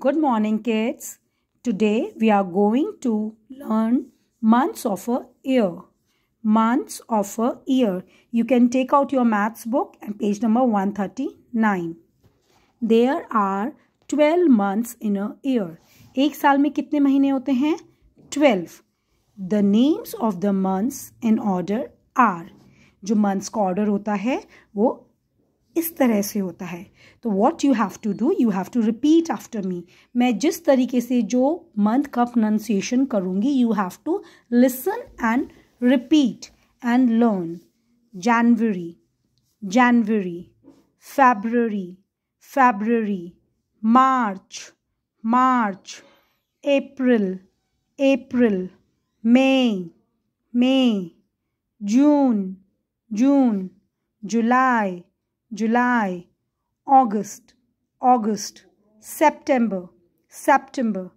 Good morning kids. Today we are going to learn months of a year. Months of a year. You can take out your maths book and page number 139. There are 12 months in a year. एक साल में कितने महीने होते हैं 12. The names of the months in order are. जो months का order होता है वो इस तरह से होता है तो what you have to do you have to repeat after me मैं जिस तरीके से जो मंथ का प्रोनाउंसिएशन करूँगी you have to listen and repeat and learn January January February February March March April April May May June June July July, August, August, September, September,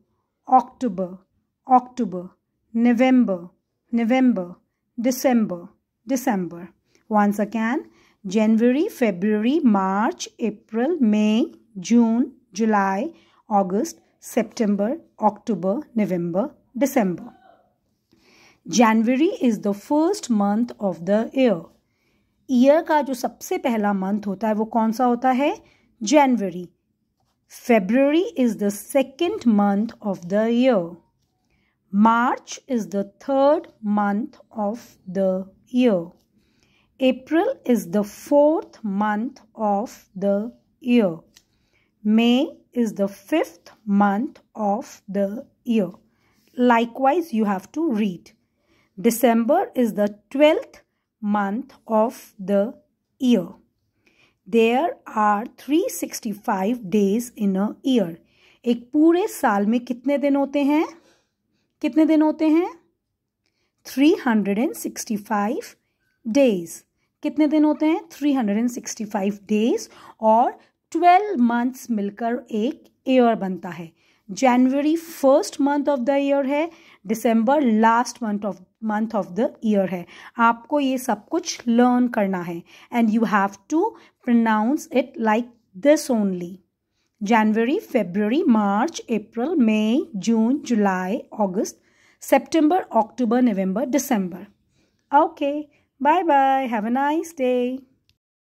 October, October, November, November, December, December. Once again, January, February, March, April, May, June, July, August, September, October, November, December. January is the first month of the year. Year का जो सबसे पहला month होता है वो कौन सा होता है January February is the second month of the year March is the third month of the year April is the fourth month of the year May is the fifth month of the year likewise you have to read December is the twelfth month of the year. There are 365 days in a year. एक पूरे साल में कितने दिन होते हैं कितने दिन होते हैं 365 डेज कितने दिन होते हैं 365 डेज और 12 मंथ्स मिलकर एक ईयर बनता है January first month of the year है December last month of month of the year है आपको ये सब कुछ लर्न करना है and you have to pronounce it like this only January February March April May June July August September October November December okay bye bye have a nice day